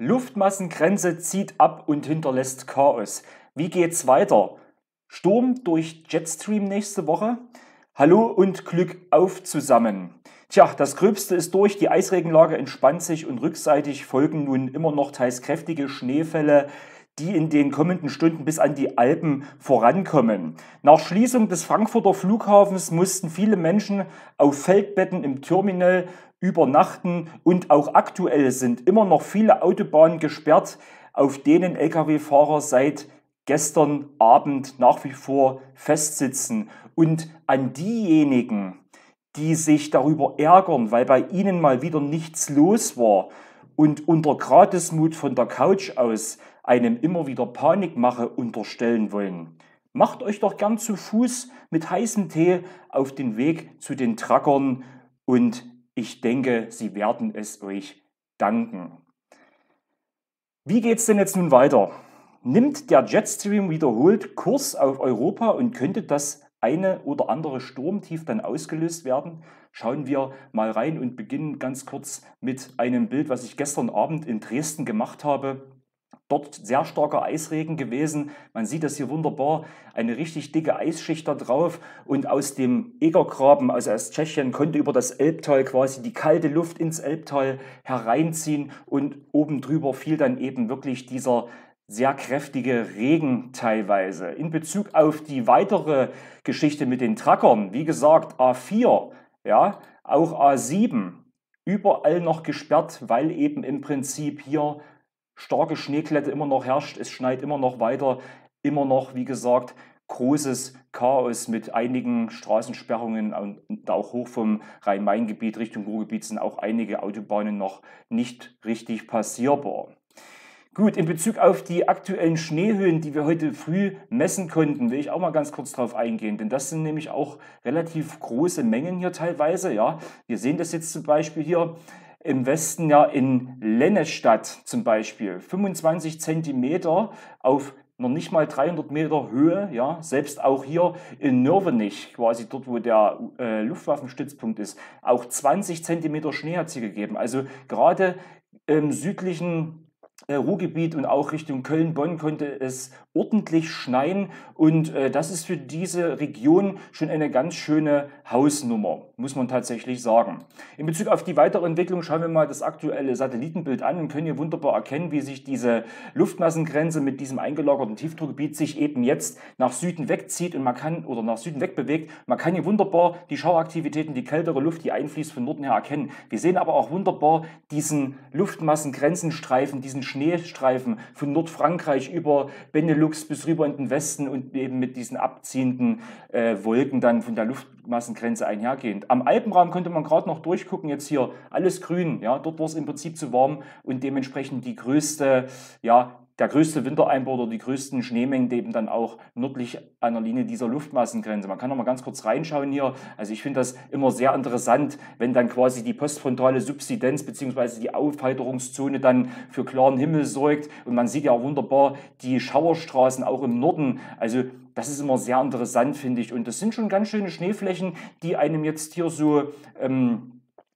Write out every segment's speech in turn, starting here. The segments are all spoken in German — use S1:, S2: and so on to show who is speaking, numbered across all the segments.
S1: Luftmassengrenze zieht ab und hinterlässt Chaos. Wie geht's weiter? Sturm durch Jetstream nächste Woche? Hallo und Glück auf zusammen. Tja, das Gröbste ist durch, die Eisregenlage entspannt sich und rückseitig folgen nun immer noch teils kräftige Schneefälle, die in den kommenden Stunden bis an die Alpen vorankommen. Nach Schließung des Frankfurter Flughafens mussten viele Menschen auf Feldbetten im Terminal übernachten und auch aktuell sind immer noch viele Autobahnen gesperrt, auf denen Lkw-Fahrer seit gestern Abend nach wie vor festsitzen. Und an diejenigen, die sich darüber ärgern, weil bei ihnen mal wieder nichts los war und unter Gratismut von der Couch aus einem immer wieder Panikmache unterstellen wollen. Macht euch doch gern zu Fuß mit heißem Tee auf den Weg zu den Trackern und ich denke, sie werden es euch danken. Wie geht's denn jetzt nun weiter? Nimmt der Jetstream wiederholt Kurs auf Europa und könnte das eine oder andere Sturmtief dann ausgelöst werden? Schauen wir mal rein und beginnen ganz kurz mit einem Bild, was ich gestern Abend in Dresden gemacht habe dort sehr starker Eisregen gewesen. Man sieht das hier wunderbar, eine richtig dicke Eisschicht da drauf. Und aus dem Egergraben, also aus Tschechien, konnte über das Elbtal quasi die kalte Luft ins Elbtal hereinziehen. Und oben drüber fiel dann eben wirklich dieser sehr kräftige Regen teilweise. In Bezug auf die weitere Geschichte mit den Trackern, wie gesagt, A4, ja, auch A7, überall noch gesperrt, weil eben im Prinzip hier starke Schneeklette immer noch herrscht, es schneit immer noch weiter, immer noch, wie gesagt, großes Chaos mit einigen Straßensperrungen und auch hoch vom Rhein-Main-Gebiet Richtung Ruhrgebiet sind auch einige Autobahnen noch nicht richtig passierbar. Gut, in Bezug auf die aktuellen Schneehöhen, die wir heute früh messen konnten, will ich auch mal ganz kurz darauf eingehen, denn das sind nämlich auch relativ große Mengen hier teilweise. Ja, wir sehen das jetzt zum Beispiel hier im Westen ja in Lennestadt zum Beispiel 25 Zentimeter auf noch nicht mal 300 Meter Höhe, ja, selbst auch hier in Nürvenich, quasi dort, wo der äh, Luftwaffenstützpunkt ist, auch 20 Zentimeter Schnee hat sie gegeben. Also gerade im südlichen äh, Ruhrgebiet und auch Richtung Köln-Bonn konnte es ordentlich schneien. Und äh, das ist für diese Region schon eine ganz schöne Hausnummer, muss man tatsächlich sagen. In Bezug auf die weitere Entwicklung schauen wir mal das aktuelle Satellitenbild an und können hier wunderbar erkennen, wie sich diese Luftmassengrenze mit diesem eingelagerten Tiefdruckgebiet sich eben jetzt nach Süden wegzieht und man kann oder nach Süden wegbewegt. Man kann hier wunderbar die Schauaktivitäten, die kältere Luft, die einfließt von Norden her erkennen. Wir sehen aber auch wunderbar diesen Luftmassengrenzenstreifen, diesen Schnee Schneestreifen von Nordfrankreich über Benelux bis rüber in den Westen und eben mit diesen abziehenden äh, Wolken dann von der Luftmassengrenze einhergehend. Am Alpenraum konnte man gerade noch durchgucken, jetzt hier alles grün, ja, dort war es im Prinzip zu warm und dementsprechend die größte ja, der größte Wintereinbruch oder die größten Schneemengen eben dann auch nördlich an der Linie dieser Luftmassengrenze. Man kann noch mal ganz kurz reinschauen hier. Also ich finde das immer sehr interessant, wenn dann quasi die postfrontale Subsidenz bzw. die Aufheiterungszone dann für klaren Himmel sorgt. Und man sieht ja auch wunderbar die Schauerstraßen auch im Norden. Also das ist immer sehr interessant, finde ich. Und das sind schon ganz schöne Schneeflächen, die einem jetzt hier so... Ähm,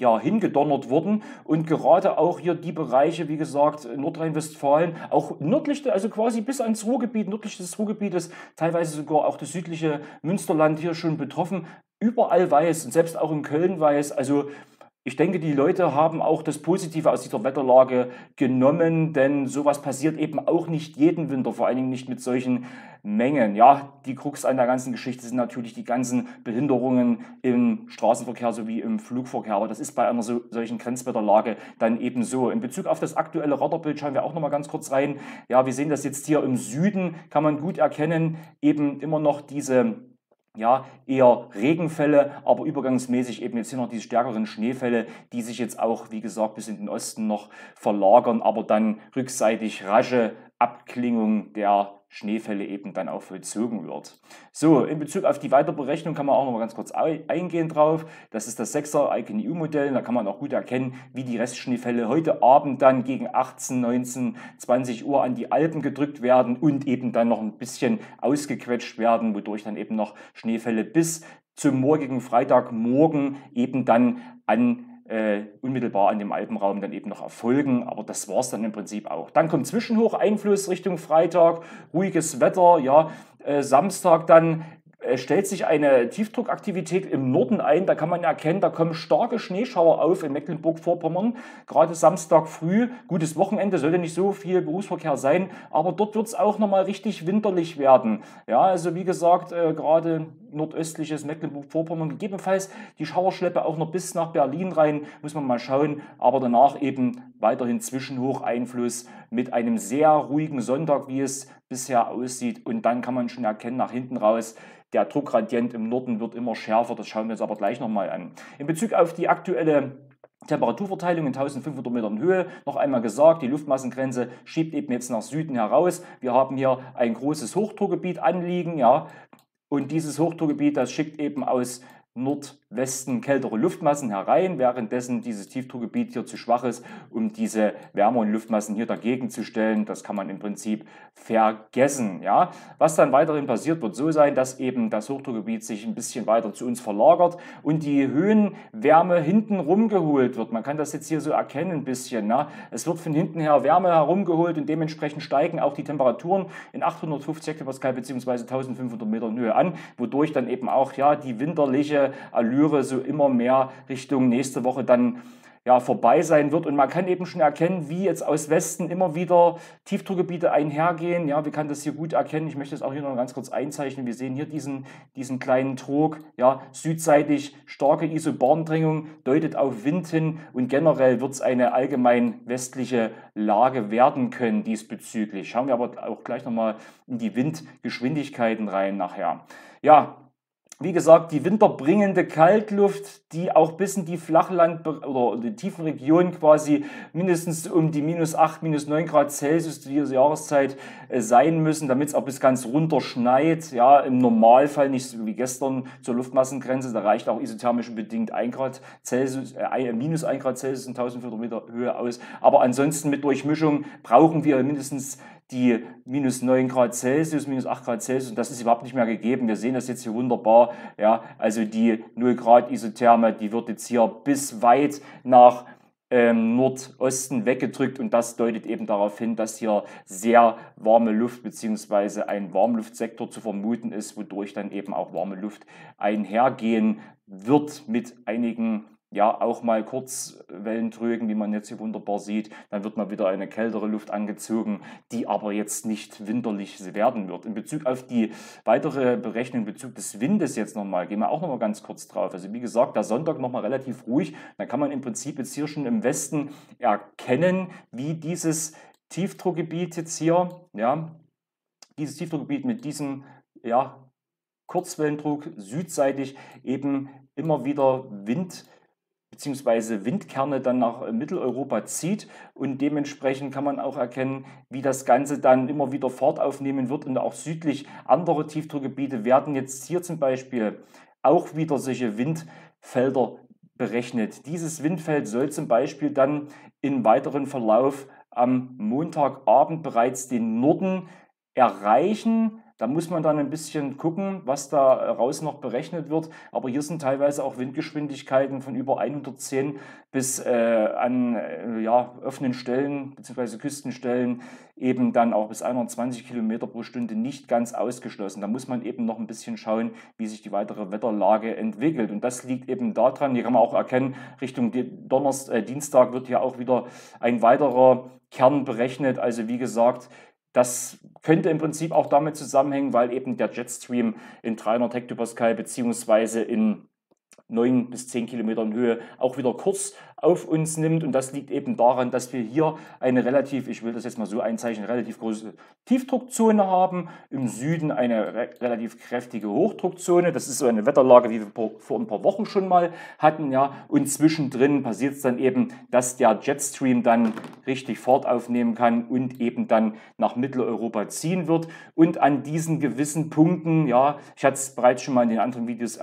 S1: ja, hingedonnert wurden. Und gerade auch hier die Bereiche, wie gesagt, Nordrhein-Westfalen, auch nördlich, also quasi bis ans Ruhrgebiet, nördlich des Ruhrgebietes, teilweise sogar auch das südliche Münsterland hier schon betroffen. Überall weiß, und selbst auch in Köln weiß, also ich denke, die Leute haben auch das Positive aus dieser Wetterlage genommen, denn sowas passiert eben auch nicht jeden Winter, vor allen Dingen nicht mit solchen Mengen. Ja, die Krux an der ganzen Geschichte sind natürlich die ganzen Behinderungen im Straßenverkehr sowie im Flugverkehr, aber das ist bei einer so, solchen Grenzwetterlage dann eben so. In Bezug auf das aktuelle Radarbild schauen wir auch nochmal ganz kurz rein. Ja, wir sehen das jetzt hier im Süden, kann man gut erkennen, eben immer noch diese ja, eher Regenfälle, aber übergangsmäßig eben jetzt hier noch diese stärkeren Schneefälle, die sich jetzt auch, wie gesagt, bis in den Osten noch verlagern, aber dann rückseitig rasche Abklingung der Schneefälle eben dann auch vollzogen wird. So, in Bezug auf die Weiterberechnung kann man auch noch mal ganz kurz eingehen drauf. Das ist das 6er ICANN-EU-Modell. Da kann man auch gut erkennen, wie die Restschneefälle heute Abend dann gegen 18, 19, 20 Uhr an die Alpen gedrückt werden und eben dann noch ein bisschen ausgequetscht werden, wodurch dann eben noch Schneefälle bis zum morgigen Freitagmorgen eben dann an äh, unmittelbar an dem Alpenraum dann eben noch erfolgen. Aber das war es dann im Prinzip auch. Dann kommt Zwischenhocheinfluss Richtung Freitag, ruhiges Wetter, ja. Äh, Samstag dann äh, stellt sich eine Tiefdruckaktivität im Norden ein. Da kann man erkennen, da kommen starke Schneeschauer auf in Mecklenburg-Vorpommern. Gerade Samstag früh, gutes Wochenende, sollte nicht so viel Berufsverkehr sein, aber dort wird es auch nochmal richtig winterlich werden. Ja, also wie gesagt, äh, gerade nordöstliches Mecklenburg-Vorpommern, gegebenenfalls die Schauerschleppe auch noch bis nach Berlin rein, muss man mal schauen, aber danach eben weiterhin Zwischenhocheinfluss mit einem sehr ruhigen Sonntag, wie es bisher aussieht und dann kann man schon erkennen, nach hinten raus der Druckgradient im Norden wird immer schärfer, das schauen wir uns aber gleich nochmal an. In Bezug auf die aktuelle Temperaturverteilung in 1500 Metern Höhe. Noch einmal gesagt, die Luftmassengrenze schiebt eben jetzt nach Süden heraus. Wir haben hier ein großes Hochdruckgebiet anliegen, ja. Und dieses Hochdruckgebiet, das schickt eben aus Nordwesten kältere Luftmassen herein, währenddessen dieses Tiefdruckgebiet hier zu schwach ist, um diese wärmeren Luftmassen hier dagegen zu stellen. Das kann man im Prinzip vergessen. Ja? Was dann weiterhin passiert, wird so sein, dass eben das Hochdruckgebiet sich ein bisschen weiter zu uns verlagert und die Höhenwärme hinten rumgeholt wird. Man kann das jetzt hier so erkennen ein bisschen. Na? Es wird von hinten her Wärme herumgeholt und dementsprechend steigen auch die Temperaturen in 850 Hektopascal bzw. 1500 Metern Höhe an, wodurch dann eben auch ja, die winterliche Allüre so immer mehr Richtung nächste Woche dann ja, vorbei sein wird. Und man kann eben schon erkennen, wie jetzt aus Westen immer wieder Tiefdruckgebiete einhergehen. Ja, wir können das hier gut erkennen. Ich möchte es auch hier noch ganz kurz einzeichnen. Wir sehen hier diesen, diesen kleinen Trog, ja, südseitig starke Isobarndrängung deutet auf Wind hin und generell wird es eine allgemein westliche Lage werden können diesbezüglich. Schauen wir aber auch gleich nochmal in die Windgeschwindigkeiten rein nachher. Ja, wie gesagt, die winterbringende Kaltluft, die auch bis in die Flachland- oder die tiefen Regionen quasi mindestens um die minus 8, minus 9 Grad Celsius zu dieser Jahreszeit äh, sein müssen, damit es auch bis ganz runter schneit. Ja, im Normalfall nicht so wie gestern zur Luftmassengrenze, da reicht auch isothermisch bedingt 1 Grad Celsius, äh, minus 1 Grad Celsius in 1400 Meter Höhe aus. Aber ansonsten mit Durchmischung brauchen wir mindestens die minus 9 Grad Celsius, minus 8 Grad Celsius, und das ist überhaupt nicht mehr gegeben. Wir sehen das jetzt hier wunderbar. Ja, also die 0 Grad Isotherme, die wird jetzt hier bis weit nach ähm, Nordosten weggedrückt und das deutet eben darauf hin, dass hier sehr warme Luft bzw. ein Warmluftsektor zu vermuten ist, wodurch dann eben auch warme Luft einhergehen wird mit einigen ja, auch mal Kurzwellentrögen, wie man jetzt hier wunderbar sieht. Dann wird mal wieder eine kältere Luft angezogen, die aber jetzt nicht winterlich werden wird. In Bezug auf die weitere Berechnung, in Bezug des Windes jetzt nochmal, gehen wir auch nochmal ganz kurz drauf. Also wie gesagt, der Sonntag nochmal relativ ruhig. Dann kann man im Prinzip jetzt hier schon im Westen erkennen, wie dieses Tiefdruckgebiet jetzt hier, ja, dieses Tiefdruckgebiet mit diesem, ja, Kurzwellendruck südseitig eben immer wieder Wind beziehungsweise Windkerne dann nach äh, Mitteleuropa zieht. Und dementsprechend kann man auch erkennen, wie das Ganze dann immer wieder Fahrt aufnehmen wird. Und auch südlich andere Tiefdruckgebiete werden jetzt hier zum Beispiel auch wieder solche Windfelder berechnet. Dieses Windfeld soll zum Beispiel dann im weiteren Verlauf am Montagabend bereits den Norden erreichen da muss man dann ein bisschen gucken, was da raus noch berechnet wird. Aber hier sind teilweise auch Windgeschwindigkeiten von über 110 bis äh, an äh, ja, offenen Stellen bzw. Küstenstellen eben dann auch bis 120 km pro Stunde nicht ganz ausgeschlossen. Da muss man eben noch ein bisschen schauen, wie sich die weitere Wetterlage entwickelt. Und das liegt eben daran, hier kann man auch erkennen, Richtung Donnerstag, äh, Dienstag wird hier auch wieder ein weiterer Kern berechnet. Also wie gesagt, das könnte im Prinzip auch damit zusammenhängen, weil eben der Jetstream in 300 Hektopascal beziehungsweise in neun bis zehn Kilometern Höhe auch wieder kurz auf uns nimmt. Und das liegt eben daran, dass wir hier eine relativ, ich will das jetzt mal so einzeichnen, relativ große Tiefdruckzone haben. Im Süden eine re relativ kräftige Hochdruckzone. Das ist so eine Wetterlage, wie wir vor ein paar Wochen schon mal hatten. ja. Und zwischendrin passiert es dann eben, dass der Jetstream dann richtig Fahrt aufnehmen kann und eben dann nach Mitteleuropa ziehen wird. Und an diesen gewissen Punkten, ja, ich hatte es bereits schon mal in den anderen Videos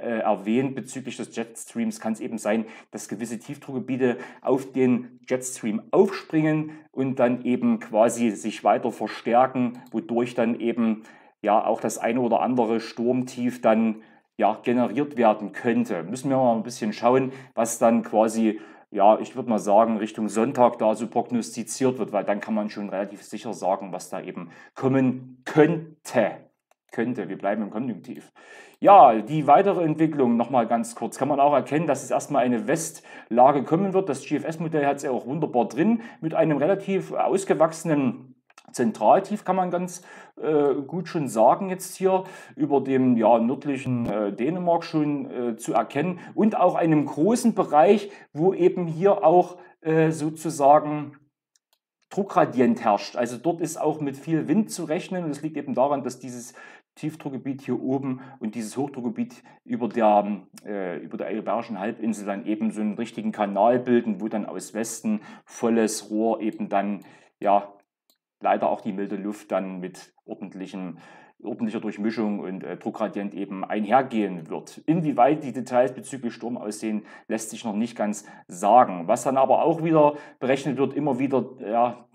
S1: äh, erwähnt bezüglich des Jetstreams, kann es eben sein, dass gewisse Tiefdruckgebiete auf den Jetstream aufspringen und dann eben quasi sich weiter verstärken, wodurch dann eben ja auch das eine oder andere Sturmtief dann ja generiert werden könnte. Müssen wir mal ein bisschen schauen, was dann quasi ja, ich würde mal sagen, Richtung Sonntag da so prognostiziert wird, weil dann kann man schon relativ sicher sagen, was da eben kommen könnte. Könnte, wir bleiben im Konjunktiv. Ja, die weitere Entwicklung nochmal ganz kurz. Kann man auch erkennen, dass es erstmal eine Westlage kommen wird. Das GFS-Modell hat es ja auch wunderbar drin mit einem relativ ausgewachsenen Zentraltief kann man ganz äh, gut schon sagen jetzt hier über dem ja, nördlichen äh, Dänemark schon äh, zu erkennen und auch einem großen Bereich, wo eben hier auch äh, sozusagen Druckgradient herrscht. Also dort ist auch mit viel Wind zu rechnen und es liegt eben daran, dass dieses Tiefdruckgebiet hier oben und dieses Hochdruckgebiet über der, äh, über der Iberischen Halbinsel dann eben so einen richtigen Kanal bilden, wo dann aus Westen volles Rohr eben dann, ja, leider auch die milde Luft dann mit ordentlichen ordentlicher Durchmischung und äh, Druckgradient eben einhergehen wird. Inwieweit die Details bezüglich Sturm aussehen, lässt sich noch nicht ganz sagen. Was dann aber auch wieder berechnet wird, immer wieder, ja,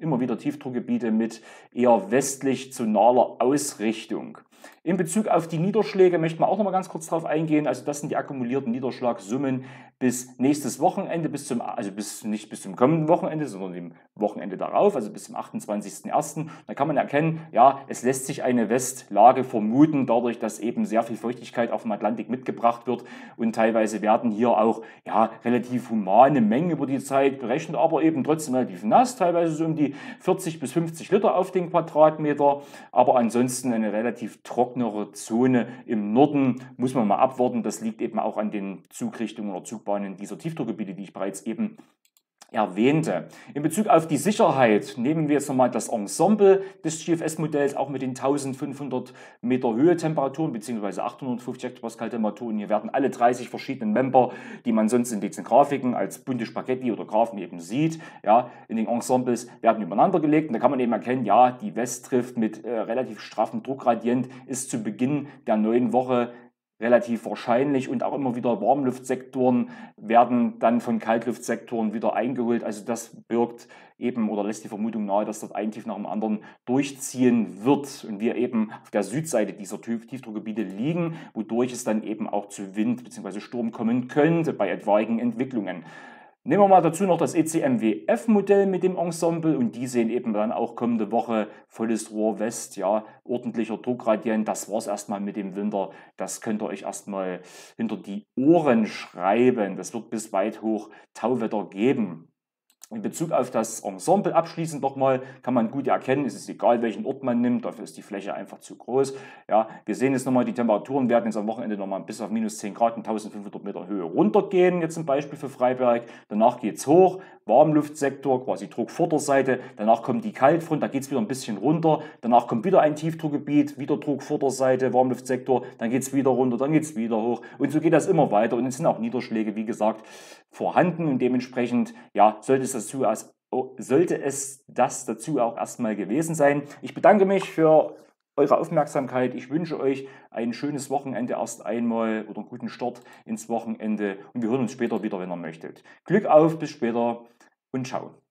S1: immer wieder Tiefdruckgebiete mit eher westlich zonaler Ausrichtung. In Bezug auf die Niederschläge möchten wir auch noch mal ganz kurz darauf eingehen. Also das sind die akkumulierten Niederschlagssummen bis nächstes Wochenende, bis zum, also bis, nicht bis zum kommenden Wochenende, sondern dem Wochenende darauf, also bis zum 28.01. Da kann man erkennen, ja, es lässt sich eine Westlage vermuten, dadurch, dass eben sehr viel Feuchtigkeit auf dem Atlantik mitgebracht wird und teilweise werden hier auch, ja, relativ humane Mengen über die Zeit berechnet, aber eben trotzdem relativ nass, teilweise so um die 40 bis 50 Liter auf den Quadratmeter, aber ansonsten eine relativ trocknere Zone im Norden. Muss man mal abwarten. Das liegt eben auch an den Zugrichtungen oder Zugbahnen dieser Tiefdruckgebiete, die ich bereits eben erwähnte. In Bezug auf die Sicherheit nehmen wir jetzt nochmal das Ensemble des GFS-Modells, auch mit den 1500 Meter Höhe-Temperaturen bzw. 850 hektopascal Temperaturen. Hier werden alle 30 verschiedenen Member, die man sonst in diesen Grafiken als bunte Spaghetti oder Graphen eben sieht, ja, in den Ensembles werden übereinander gelegt. Und da kann man eben erkennen, ja, die West mit äh, relativ straffen Druckgradient, ist zu Beginn der neuen Woche relativ wahrscheinlich und auch immer wieder Warmluftsektoren werden dann von Kaltluftsektoren wieder eingeholt. Also das birgt eben oder lässt die Vermutung nahe, dass dort ein Tief nach dem anderen durchziehen wird und wir eben auf der Südseite dieser Tiefdruckgebiete liegen, wodurch es dann eben auch zu Wind bzw. Sturm kommen könnte bei etwaigen Entwicklungen. Nehmen wir mal dazu noch das ECMWF-Modell mit dem Ensemble und die sehen eben dann auch kommende Woche volles Rohr West, ja, ordentlicher Druckgradient. Das war es erstmal mit dem Winter. Das könnt ihr euch erstmal hinter die Ohren schreiben. Das wird bis weit hoch Tauwetter geben. In Bezug auf das Ensemble abschließend nochmal kann man gut erkennen, es ist egal, welchen Ort man nimmt, dafür ist die Fläche einfach zu groß. Ja, wir sehen jetzt nochmal, die Temperaturen werden jetzt am Wochenende nochmal bis auf minus 10 Grad in 1500 Meter Höhe runtergehen, jetzt zum Beispiel für Freiberg. Danach geht es hoch, Warmluftsektor, quasi Druckvorderseite. Danach kommt die Kaltfront, da geht es wieder ein bisschen runter. Danach kommt wieder ein Tiefdruckgebiet, wieder Druckvorderseite, Warmluftsektor. Dann geht es wieder runter, dann geht es wieder hoch. Und so geht das immer weiter. Und es sind auch Niederschläge, wie gesagt, vorhanden. Und dementsprechend, ja, sollte es das dazu als, sollte es das dazu auch erstmal gewesen sein. Ich bedanke mich für eure Aufmerksamkeit. Ich wünsche euch ein schönes Wochenende erst einmal oder einen guten Start ins Wochenende und wir hören uns später wieder, wenn ihr möchtet. Glück auf, bis später und ciao.